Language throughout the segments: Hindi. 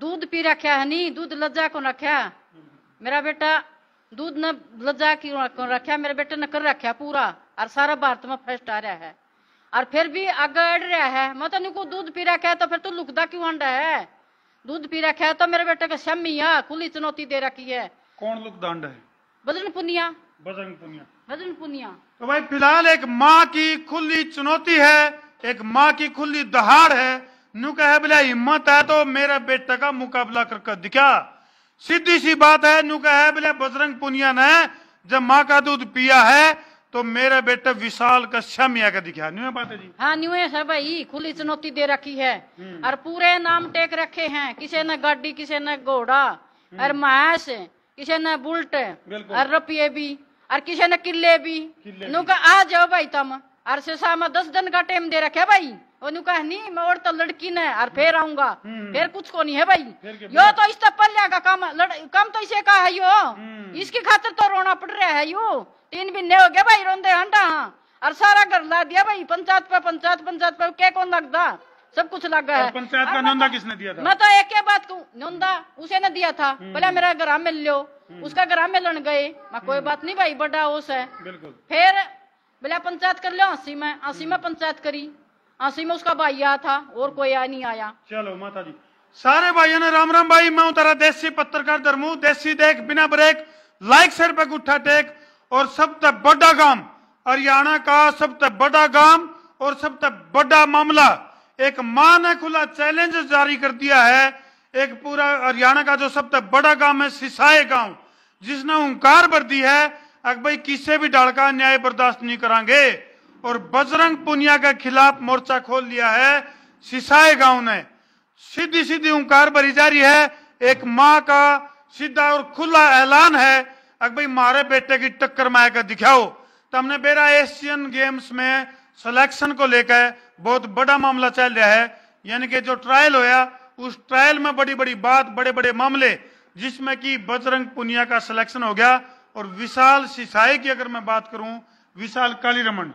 दूध पी रखा है नहीं दूध लज्जा को रखा मेरा बेटा दूध न लज्जा क्यों रखा मेरे बेटे ने कर रखा पूरा और सारा भारत में फर्स्ट आ रहा है और फिर भी आगे रहा है मैं को तो दूध पी रखा है तो फिर तो लुकदा क्यों अंडा है दूध पी रखा है तो मेरे बेटे का है खुली चुनौती दे रखी है कौन लुकदा अंडा है बजरंग पुनिया बजरंग पुनिया बजरंग पुनिया तो भाई फिलहाल एक माँ की खुली चुनौती है एक माँ की खुली दहाड़ है नू कहे बोला हिम्मत है तो मेरा बेटा का मुकाबला करके दिखा सीधी सी बात है नू कहे बोले बजरंग पुनिया ने जब माँ का दूध पिया है तो मेरा बेटा विशाल का श्यामिया का दिखा न्यू है बात है जी हाँ न्यू है भाई खुली चुनौती दे रखी है हम्म। और पूरे नाम टेक रखे हैं किसी ने गाड़ी किसी ने घोड़ा हम्म। और महस किसी ने बुलट और रुपये भी और किसी ने किले भी नुका आ जाओ भाई तम और शीशा में दस दिन का टाइम दे रखे भाई ओनु कहनी मैं और तो लड़की ने और फिर आऊंगा हम्म। फिर कुछ को नहीं है भाई यो तो इस पल्या का कम लड़... तो इसे का है यो हम्म। इसकी खातर तो रोना पड़ रहा है यो तीन महीने हो गया भाई रोंदे हंडा हाँ और सारा घर ला दिया भाई पंचायत पे पंचायत पंचायत पे क्या कौन लगता सब कुछ लग गया है पंचायत का नंदा तो- किसने दिया था मैं तो एक बात नोंदा नंदा उसे ने दिया था पहले हम्म। मेरा ग्राम में लो उसका ग्राम में लड़ गए मैं कोई बात नहीं भाई बड़ा होश है फिर बोला पंचायत कर लो हसी में हसी में पंचायत करी आसिम उसका भाई आया था और कोई आया नहीं आया चलो माता जी सारे भाइयों ने राम राम भाई मैं तारा देसी पत्रकार धर्मू देसी देख बिना ब्रेक लाइक सिर पे गुट्ठा टेक और सब तक बड़ा गांव हरियाणा का सब तक बड़ा गांव और सब तक बड़ा मामला एक मां ने खुला चैलेंज जारी कर दिया है एक पूरा हरियाणा का जो सब तक बड़ा गांव है सिसाए गांव जिसने हंकार भर दी है अगर भाई किसे भी डाल का न्याय बर्दाश्त नहीं करांगे और बजरंग पुनिया के खिलाफ मोर्चा खोल लिया है सिसाए गांव ने सीधी सीधी उंकार भरी जारी है एक माँ का सीधा और खुला ऐलान है अगर भाई मारे बेटे की टक्कर में आएगा दिखाओ तो हमने बेरा एशियन गेम्स में सिलेक्शन को लेकर बहुत बड़ा मामला चल रहा है यानी कि जो ट्रायल होया उस ट्रायल में बड़ी बड़ी बात बड़े बड़े मामले जिसमें कि बजरंग पुनिया का सिलेक्शन हो गया और विशाल सिसाई की अगर मैं बात करूं विशाल कालीरमण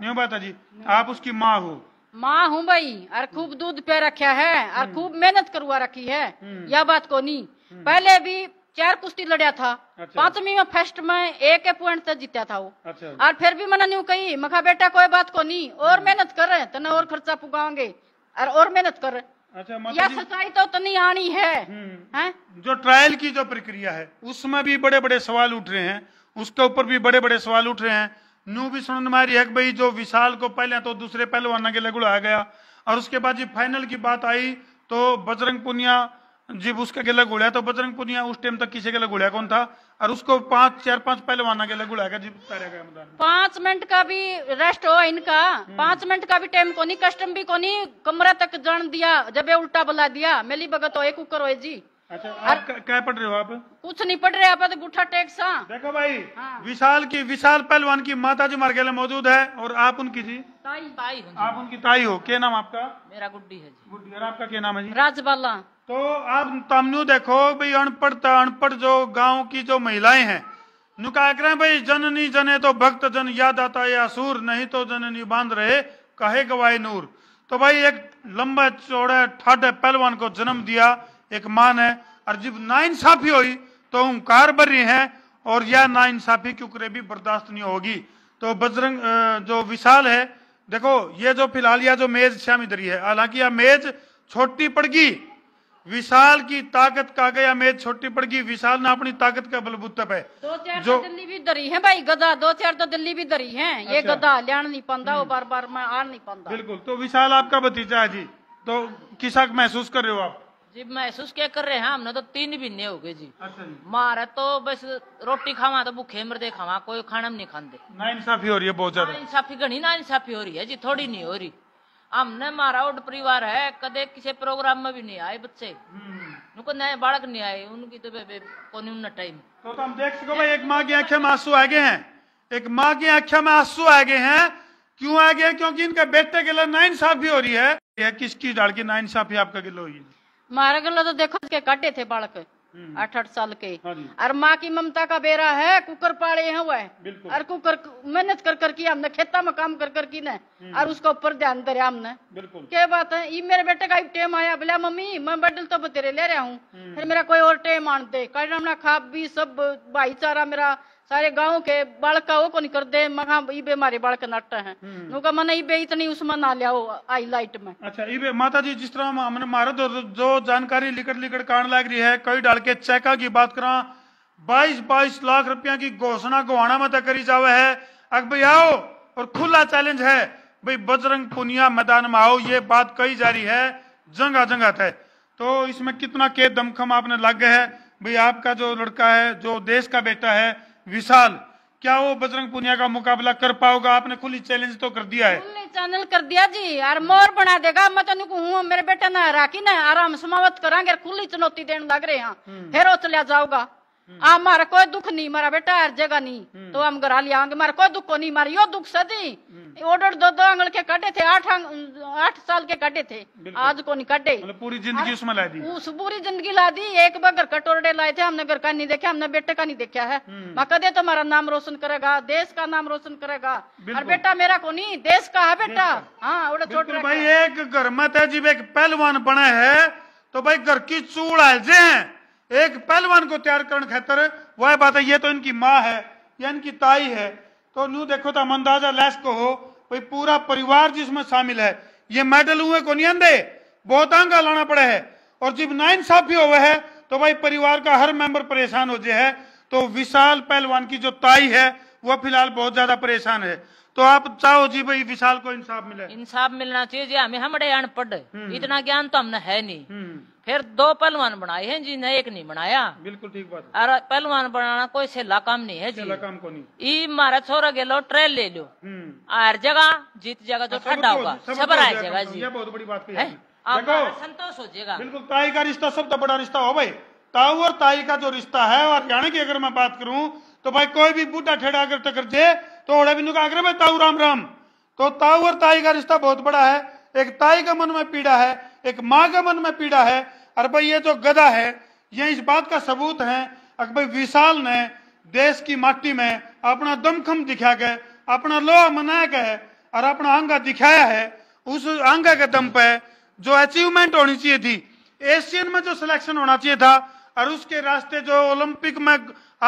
नहीं बात जी आप उसकी माँ हो माँ हूँ भाई और खूब हम्म। दूध पे रखा है और हम्म। खूब मेहनत करवा रखी है हम्म। यह बात को नहीं पहले भी चार कुश्ती लड़ा था अच्छा। पांचवी में फर्स्ट में एक पॉइंट तक जीता था वो अच्छा। और फिर भी मैंने न्यू कही मखा बेटा कोई बात को नहीं और मेहनत कर रहे तो और खर्चा पुगाओगे और और मेहनत कर अच्छा या सच्चाई तो नहीं आनी है, है जो ट्रायल की जो प्रक्रिया है उसमें भी बड़े बड़े सवाल उठ रहे हैं उसके ऊपर भी बड़े बड़े सवाल उठ रहे हैं न्यू भी सुन मारी भाई जो विशाल को पहले तो दूसरे पहलवान के लगुड़ आ गया और उसके बाद जी फाइनल की बात आई तो बजरंग पुनिया जी उसके गले गुड़िया तो बजरंग पुनिया उस टाइम तक किसी गले गुड़िया कौन था और उसको पांच चार पांच पहलवाना के गुड़ा जी तारा गया पांच मिनट का भी रेस्ट हो इनका हम्म। पांच मिनट का भी टाइम कोनी कस्टम भी कोनी कमरा तक जान दिया जब उल्टा बुला दिया मेली भगत हो कुकर हो जी अच्छा आप क्या पढ़ रहे हो आप कुछ नहीं पढ़ रहे आप तो गुठा टैक्स हाँ। देखो भाई हाँ। विशाल की विशाल पहलवान की माता जी मार्गेले मौजूद है और आप उनकी जी ताई ताई आप उनकी ताई हो क्या नाम आपका मेरा गुड्डी है जी गुड्डी और आपका क्या नाम है जी राजबाला तो आप तमनु देखो भाई अनपढ़ अनपढ़ जो गाँव की जो महिलाएं हैं नुका कर करें भाई जननी जने तो भक्त जन याद आता या सूर नहीं तो जननी बांध रहे कहे गवाए नूर तो भाई एक लंबा चौड़ा ठाडे पहलवान को जन्म दिया एक मान है और जब ना इंसाफी हुई तो हंकार रही है और यह क्यों करे भी बर्दाश्त नहीं होगी तो बजरंग जो विशाल है देखो ये जो फिलहाल यह जो मेज श्याम इधर है हालांकि यह मेज छोटी पड़गी विशाल की ताकत का गया मेज छोटी पड़गी विशाल ने अपनी ताकत का बलबूते पे दो चार जो तो दिल्ली भी दरी है भाई गदा दो चार तो दिल्ली भी दरी है ये अच्छा। गदा ले नहीं पाता हम्म। बार बार मैं आ नहीं पाता बिल्कुल तो विशाल आपका भतीजा है जी तो किसा महसूस कर रहे हो आप जी महसूस क्या कर रहे हैं हमने तो तीन नहीं हो गए जी अच्छा मारा तो बस रोटी खावा तो भूखे मरदे खावा कोई खाना नहीं खाते ना इंसाफी हो रही है बहुत ज्यादा इंसाफी घनी ना इंसाफी हो रही है जी थोड़ी नहीं हो रही हमने मारा उठ परिवार है कदे किसी प्रोग्राम में भी नहीं आए बच्चे हम्म। उनको नए बालक नहीं आए उनकी तो कौन टाइम तो, तो, हम देख सको भाई एक माँ की आंखें में आंसू आ गए हैं एक माँ की आंखें में आंसू आ गए हैं क्यों आ गए क्योंकि इनके बेटे के लिए ना इंसाफी हो रही है यह किसकी डाल ना इंसाफी आपका गिलो हुई मारे गलो तो देखो के काटे थे बालक हम्म। आठ आठ साल के हाँ और माँ की ममता का बेरा है कुकर पाले हैं वह और कुकर मेहनत कर कर की हमने खेता में काम कर कर की ने हम्म। और उसके ऊपर ध्यान दे रहा हमने क्या बात है ये मेरे बेटे का टेम आया बोला मम्मी मैं बदल तो बतेरे ले रहा हूँ हम्म। फिर मेरा कोई और टेम आन दे खा भी सब भाईचारा मेरा सारे गांव के बालका वो कोनी कर दे मगा इबे मारे बालक नट्टा है हम्म। नुका मने इबे इतनी उसमें ना लिया आई लाइट में अच्छा इबे माता जी जिस तरह हमने मारे तो जो जानकारी लिकड़ लिकड़ कांड लग रही है कई डाल के चेका की बात करा बाईस बाईस लाख रुपया की घोषणा गोहाना मत तो करी जावे है अग भाई आओ और खुला चैलेंज है भाई बजरंग पुनिया मैदान में आओ ये बात कही जा रही है जंगा जंगा है तो इसमें कितना के दमखम आपने लग गए है भाई आपका जो लड़का है जो देश का बेटा है विशाल क्या वो बजरंग पुनिया का मुकाबला कर पाओगा आपने खुली चैलेंज तो कर दिया है चैनल कर दिया जी यार मोर बना देगा मैं तो हूँ हाँ, मेरे बेटे ने राखी ना आराम समावत करांगे खुली चुनौती देने लग रहे हैं हम्म। फिर वो चलिया जाओगा आ मारा कोई दुख नहीं मारा बेटा हर जगह नहीं हम्म। तो हम घर लिया मारा कोई दुख को नहीं मारा यो दुख सदी हम्म। ऑर्डर दो दो अंगल के कटे थे आठ आठ साल के कटे थे आज को नहीं कटे मतलब पूरी जिंदगी उसमें ला दी उस पूरी जिंदगी ला दी एक बार घर कटोरडे लाए थे हमने घर का नहीं देखा हमने बेटे का नहीं देखा है हम्म। मैं कदे तो हमारा नाम रोशन करेगा देश का नाम रोशन करेगा और बेटा मेरा को नहीं देश का है बेटा हाँ छोटे भाई एक घर मत तो है जी एक पहलवान बना है तो भाई घर की चूड़ है जे एक पहलवान को तैयार करने खेतर वह बात है ये तो इनकी माँ है या इनकी ताई है तो न्यू देखो तो अंदाजा लैस को हो भाई पूरा परिवार जिसमें शामिल है ये मेडल हुए को नहीं अंधे बहुत आंगा लाना पड़े है और जब ना इंसाफी हुआ है तो भाई परिवार का हर मेंबर परेशान हो जाए है तो विशाल पहलवान की जो ताई है वह फिलहाल बहुत ज्यादा परेशान है तो आप चाहो जी भाई विशाल को इंसाफ मिले इंसाफ मिलना चाहिए जी हमें हम अड़े अनपढ़ हम्म। इतना ज्ञान तो हमने है नहीं हम्म। फिर दो पहलवान बनाए हैं जी ने एक नहीं बनाया बिल्कुल ठीक बात अरे पहलवान बनाना कोई सेला काम नहीं है जी काम को नहीं ई मारा छोरा गेलो ट्रेल ले लो आर हम्म। जगह जीत जगह जो अच्छा, ठंडा होगा सबर आ जाएगा जी बहुत बड़ी बात है आपको संतोष हो जाएगा बिल्कुल ताई का रिश्ता सबसे बड़ा रिश्ता हो भाई ताऊ और ताई का जो रिश्ता है और हरियाणा की अगर मैं बात करूं तो भाई कोई भी बूढ़ा ठेड़ा अगर टकर दे तो ओड़ा भी नुका ताऊ राम राम तो ताऊ और ताई का रिश्ता बहुत बड़ा है एक ताई का मन में पीड़ा है एक माँ के मन में पीड़ा है अरे भाई ये जो गधा है ये इस बात का सबूत है अगर भाई विशाल ने देश की माटी में अपना दमखम दिखा के अपना लोहा मनाया गया और अपना आंगा दिखाया है उस आंगा के दम पे जो अचीवमेंट होनी चाहिए थी एशियन में जो सिलेक्शन होना चाहिए था और उसके रास्ते जो ओलंपिक में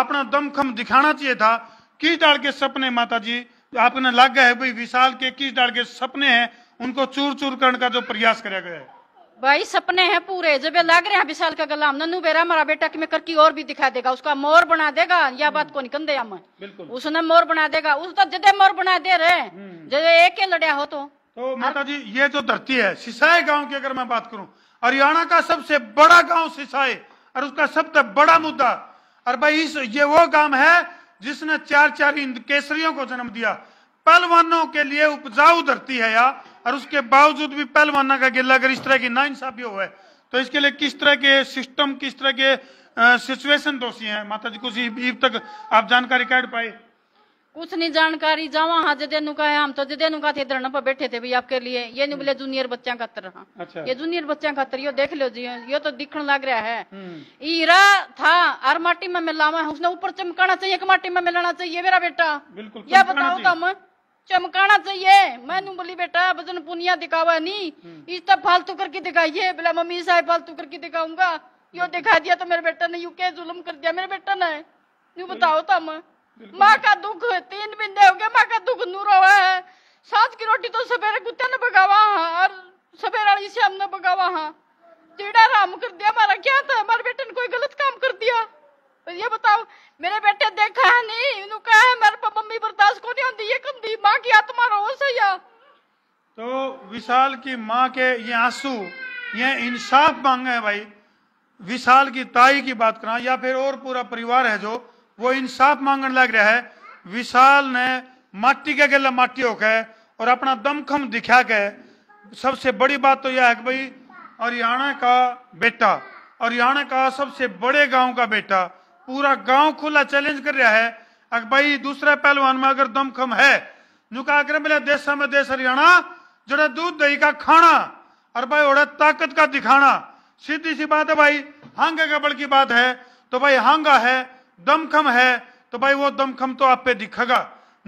अपना दमखम दिखाना चाहिए था किस डाल के सपने माता जी आपने लग गया है भाई विशाल के किस डाल के सपने हैं उनको चूर चूर करने का जो प्रयास कराया गया है भाई सपने हैं पूरे जब लग रहे हैं विशाल का गलाम नन्नू बेरा हमारा बेटा कि मैं करकी और भी दिखा देगा उसका मोर बना देगा या बात को निकल हम उसने मोर बना देगा उस तो जदे मोर बना दे रहे हम्म। जब एक ही लड़िया हो तो तो माता जी ये जो धरती है सिसाए गांव की अगर मैं बात करूं हरियाणा का सबसे बड़ा गांव सिसाई और उसका सबसे बड़ा मुद्दा और भाई इस ये वो गांव है जिसने चार चार केसरियों को जन्म दिया पहलवानों के लिए उपजाऊ धरती है यार और उसके बावजूद भी पहलवाना का गिल्ला अगर इस तरह की नाइंसाफी हो है तो इसके लिए किस तरह के सिस्टम किस तरह के सिचुएशन दोषी है माता जी कुछ तक आप जानकारी कैट पाए कुछ नहीं जानकारी जावा हाँ जदेनु का है हम तो जदेनु का थे धरना पर बैठे थे भाई आपके लिए ये नहीं बोले जूनियर बच्चा का हाँ अच्छा। ये जूनियर बच्चा खतर यो देख लो जी यो तो दिखण लग रहा है हम्म। ईरा था हर माटी में मिलावा उसने ऊपर चमकाना चाहिए माटी में मिलाना चाहिए मेरा बेटा बिल्कुल क्या बताओ तो हम चमकाना चाहिए मैं बोली बेटा बदन पुनिया दिखावा नहीं हम्म। इस तब फालतू करके दिखाइए बोला मम्मी साहब फालतू करके दिखाऊंगा यो दिखा दिया तो मेरे बेटा ने यू के जुलम कर दिया मेरे बेटा ने यू बताओ तो तम माँ का दुख तीन बिंदे हो गया माँ का दुख नूर हुआ है सात की रोटी तो सवेरे कुत्ते ने बगावा हाँ और सवेरे से हमने बगावा हाँ टीड़ा राम कर विशाल की माँ के ये आंसू ये इंसाफ मांगे हैं भाई विशाल की ताई की बात करा या फिर और पूरा परिवार है जो वो इंसाफ मांगने लग रहा है विशाल ने माटी के गले माटी होकर और अपना दमखम दिखा के सबसे बड़ी बात तो यह है कि भाई हरियाणा का बेटा हरियाणा का सबसे बड़े गांव का बेटा पूरा गांव खुला चैलेंज कर रहा है अगर भाई दूसरा पहलवान में अगर दमखम है जो मिले देश में देश हरियाणा जोड़ा दूध दही का खाना और भाई ओड़ा ताकत का दिखाना सीधी सी बात है भाई हांगा गबड़ की बात है तो भाई हांगा है दमखम है तो भाई वो दमखम तो आप पे दिखेगा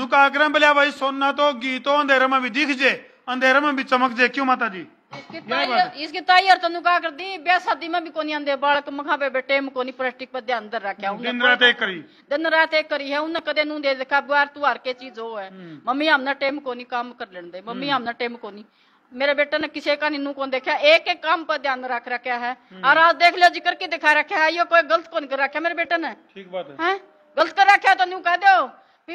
नुका आग्रह बोलिया भाई सोना तो गीतो अंधेरे में भी दिख जे अंधेरे में भी चमक जे क्यों माता जी इसकी ताई और तनु का कर दी ब्याह शादी भी कोनी आंदे बालक मखा पे बेटे में कोनी प्लास्टिक पर ध्यान अंदर रखा दिन रात एक करी दिन रात एक करी है उन कदे नू दे देखा बार तू हर के चीज हो है हम्म। मम्मी हमने टेम कोनी काम कर लेने दे मम्मी हमने हम्म। टेम कोनी मेरे बेटे ने किसी का निन्नू कौन देखा एक एक काम पर ध्यान रख रखा है हम्म। और आज देख लो जिक्र के दिखा रखा है ये कोई गलत कौन कर रखा है मेरे बेटे ने ठीक बात है, गलत कर रखा है तो न्यू कह दो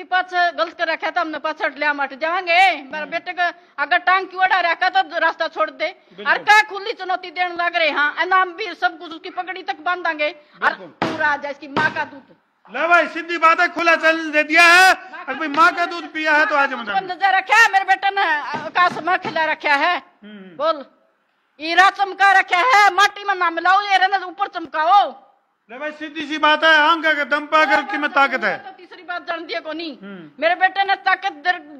कि गलत कर रखा था तो हमने पछड़ लिया मट जाएंगे मेरा हम्म। बेटे का अगर टांग की ओडा रखा तो रास्ता छोड़ दे और क्या खुली चुनौती देने लग रहे हाँ इनाम भी सब कुछ उसकी पकड़ी तक बांधांगे और पूरा आ जाए इसकी माँ का दूध ले भाई सीधी बात है खुला चल दे दिया है अगर माँ का दूध पिया है तो आज नजर रखा है मेरे बेटे ने आकाश में खिला रखा है हम्म। बोल ईरा चमका रखा है माटी में ना मिलाओ ये ऊपर चमकाओ ले भाई सीधी सी बात है आम का दम पर की में ताकत है जान दिए को नहीं हम्म। मेरे बेटे ने ताकत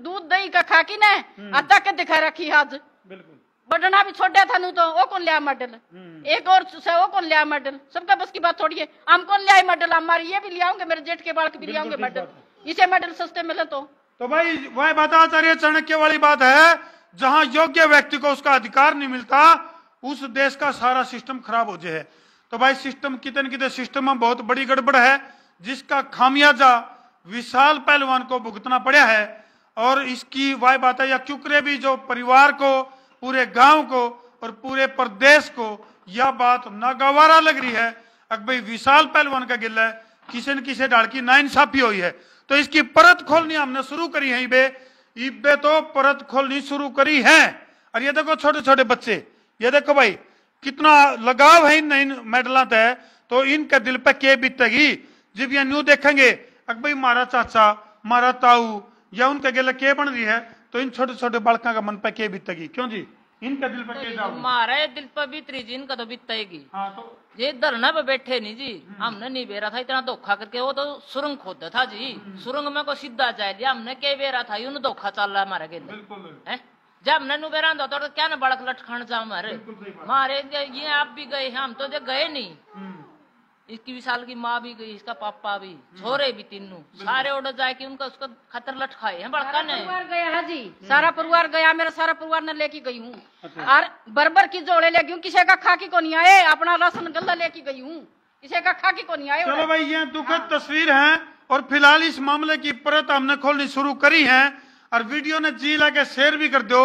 दूध दही का खाकी ने हम्म। ताकत दिखा रखी आज बढ़ना भी छोड़ था नू तो वो कौन लिया मेडल हम्म। एक और से वो कौन लिया मेडल सबका बस की बात छोड़िए हम कौन लिया मेडल हमारे ये भी लियाओगे मेरे जेठ के बाल भी लियाओगे मेडल इसे मेडल सस्ते मिले तो तो भाई वह बताचार्य चाणक्य वाली बात है जहाँ योग्य व्यक्ति को उसका अधिकार नहीं मिलता उस देश का सारा सिस्टम खराब हो जाए तो भाई सिस्टम कितने कितने सिस्टम में बहुत बड़ी गड़बड़ है जिसका खामियाजा विशाल पहलवान को भुगतना पड़ा है और इसकी वाय बात है या क्युकरे भी जो परिवार को पूरे गांव को और पूरे प्रदेश को यह बात नागवारा लग रही है अब भाई विशाल पहलवान का गिल्ला है किसी न किसी डाल की नाइंसाफी हुई है तो इसकी परत खोलनी हमने शुरू करी है इबे इबे तो परत खोलनी शुरू करी है और ये देखो छोटे छोटे बच्चे ये देखो भाई कितना लगाव है इन मेडलों तो इनका दिल पर के बीतेगी जब ये न्यू देखेंगे अक भाई मारा चाचा मारा ताऊ या उनका गेले के बन रही है तो इन छोटे छोटे बालका का मन पे के बीतेगी क्यों जी इनका दिल पर के मारा है दिल पर बीतरी जी इनका तो बीतेगी हाँ, तो- ये धरना पे बैठे नहीं जी हम्म। हमने नहीं बेरा था इतना धोखा करके वो तो सुरंग खोदा था जी हम्म। सुरंग में को सीधा जाए दिया हमने के बेरा था यू धोखा चल रहा हमारा के जब नन्नू बेरा दो तो क्या ना बड़क लटखंड जा मारे मारे ये आप भी गए हम तो जब गए नहीं हम्म। इसकी विशाल की माँ भी गई इसका पापा भी छोरे भी तीनू सारे ओडर जाए कि उनका उसका खतर लटकाए है बड़का ने परिवार गया है हाँ जी सारा परिवार गया मेरा सारा परिवार ने लेके गई हूँ अच्छा। और बरबर की जोड़े ले हूँ किसी का खाकी को नहीं आए अपना राशन गल्ला लेके गई हूँ किसी का खाकी को नहीं आए चलो भाई ये दुखद हाँ। तस्वीर है और फिलहाल इस मामले की परत हमने खोलनी शुरू करी है और वीडियो ने जी लगे शेयर भी कर दो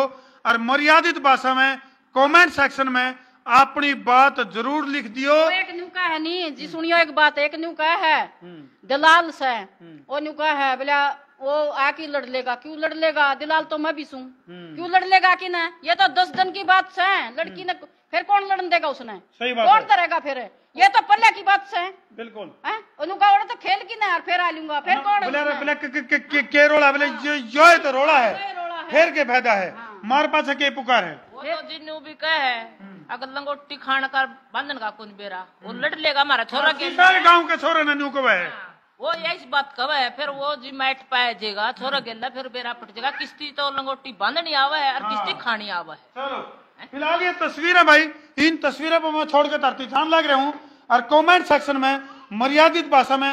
और मर्यादित भाषा में कमेंट सेक्शन में अपनी बात जरूर लिख दियो तो एक नुका है नी जी सुनियो एक बात एक नुका है हम्म। दलाल से हम्म। वो नुका है बोला वो आके लड़ लेगा क्यों लड़ लेगा दलाल तो मैं भी सुन हम्म। क्यों लड़ लेगा कि ना ये तो दस दिन की बात से लड़की ने फिर कौन लड़न देगा उसने सही बात कौन करेगा फिर ये तो पल्ले की बात से बिल्कुल उनका और तो खेल की ना फिर आ लूंगा फिर हाँ, कौन के रोला बोले है तो रोला है फिर के फायदा है हाँ। मार पास के पुकार है तो जिन्हू भी कह है अगर लंगोटी खान का बंधन का कौन बेरा वो हम्म। लट लेगा हमारा छोरा हाँ, के सारे गांव के छोरे ने न्यू कवे हाँ, वो यही बात कवे है फिर वो जी मैट पाए जेगा छोरा गेला हम्म। फिर बेरा पट जेगा किस्ती तो लंगोटी बांधनी आवा है और किस्ती हाँ। खानी आवा है फिलहाल ये तस्वीर है भाई इन तस्वीरों पर मैं छोड़ के तरती जान लग रहा हूँ और कॉमेंट सेक्शन में मर्यादित भाषा में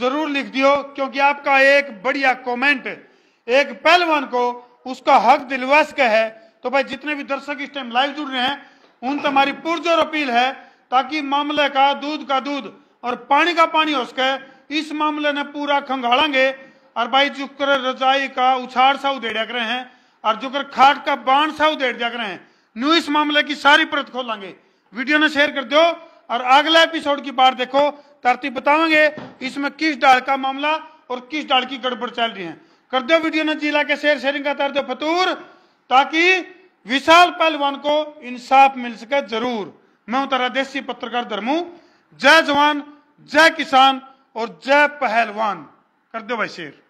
जरूर लिख दियो क्योंकि आपका एक बढ़िया कॉमेंट एक पहलवान को उसका हक दिलवा का है तो भाई जितने भी दर्शक इस टाइम लाइव जुड़ रहे हैं उन तो हमारी पुरजोर अपील है ताकि मामले का दूध का दूध और पानी का पानी हो सके इस मामले ने पूरा खंगाड़ेंगे और भाई जुकर रजाई का उछाड़ सा उधेड़ा रहे हैं और जुकर खाट का बाण सा उधेड़ दिया हैं न्यू इस मामले की सारी परत खोलेंगे वीडियो ने शेयर कर दो और अगला एपिसोड की बार देखो तरती बताओगे इसमें किस डाल का मामला और किस डाल की गड़बड़ चल रही है कर दो वीडियो ने जिला के शेयर शेयरिंग का कर दो फतूर ताकि विशाल पहलवान को इंसाफ मिल सके जरूर मैं उतारा देसी पत्रकार धर्मू जय जवान जय किसान और जय पहलवान कर दो भाई शेर